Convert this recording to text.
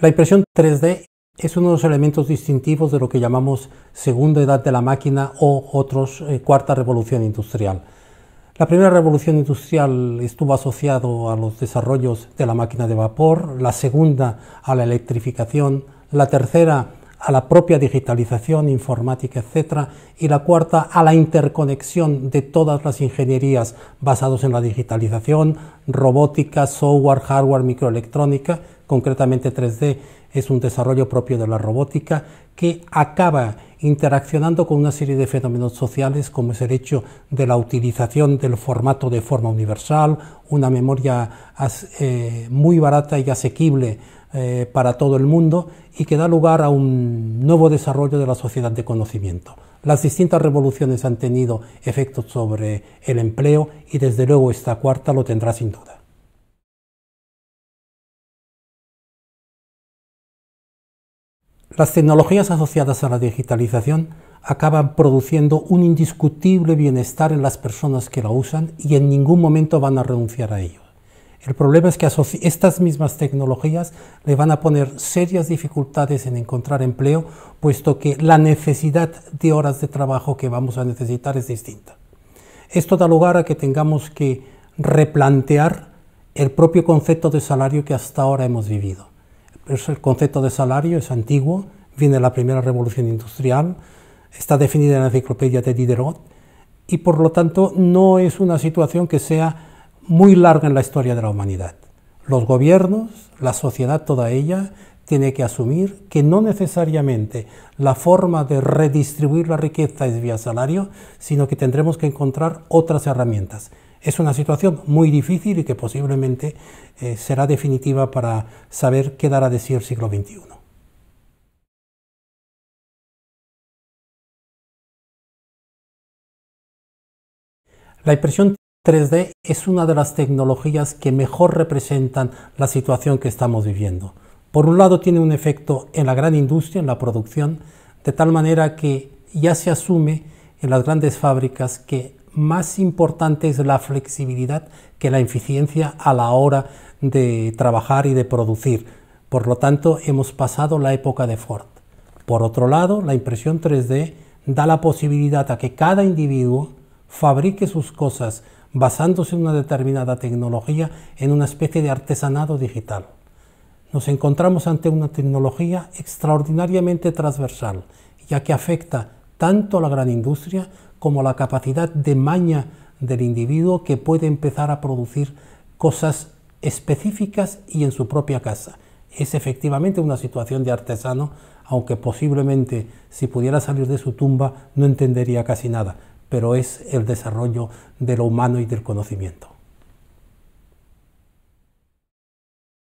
La impresión 3D es uno de los elementos distintivos de lo que llamamos segunda edad de la máquina o otros eh, cuarta revolución industrial. La primera revolución industrial estuvo asociado a los desarrollos de la máquina de vapor, la segunda a la electrificación, la tercera a la propia digitalización informática, etcétera, y la cuarta a la interconexión de todas las ingenierías basadas en la digitalización, robótica, software, hardware, microelectrónica, concretamente 3D, es un desarrollo propio de la robótica que acaba interaccionando con una serie de fenómenos sociales como es el hecho de la utilización del formato de forma universal, una memoria eh, muy barata y asequible eh, para todo el mundo y que da lugar a un nuevo desarrollo de la sociedad de conocimiento. Las distintas revoluciones han tenido efectos sobre el empleo y desde luego esta cuarta lo tendrá sin duda. Las tecnologías asociadas a la digitalización acaban produciendo un indiscutible bienestar en las personas que la usan y en ningún momento van a renunciar a ello. El problema es que estas mismas tecnologías le van a poner serias dificultades en encontrar empleo, puesto que la necesidad de horas de trabajo que vamos a necesitar es distinta. Esto da lugar a que tengamos que replantear el propio concepto de salario que hasta ahora hemos vivido el concepto de salario es antiguo, viene de la primera revolución industrial, está definida en la enciclopedia de Diderot y por lo tanto no es una situación que sea muy larga en la historia de la humanidad. Los gobiernos, la sociedad toda ella, tiene que asumir que no necesariamente la forma de redistribuir la riqueza es vía salario, sino que tendremos que encontrar otras herramientas. Es una situación muy difícil y que posiblemente eh, será definitiva para saber qué dará de sí el siglo XXI. La impresión 3D es una de las tecnologías que mejor representan la situación que estamos viviendo. Por un lado tiene un efecto en la gran industria, en la producción, de tal manera que ya se asume en las grandes fábricas que más importante es la flexibilidad que la eficiencia a la hora de trabajar y de producir. Por lo tanto, hemos pasado la época de Ford. Por otro lado, la impresión 3D da la posibilidad a que cada individuo fabrique sus cosas basándose en una determinada tecnología en una especie de artesanado digital. Nos encontramos ante una tecnología extraordinariamente transversal, ya que afecta tanto a la gran industria como la capacidad de maña del individuo que puede empezar a producir cosas específicas y en su propia casa. Es efectivamente una situación de artesano, aunque posiblemente si pudiera salir de su tumba no entendería casi nada, pero es el desarrollo de lo humano y del conocimiento.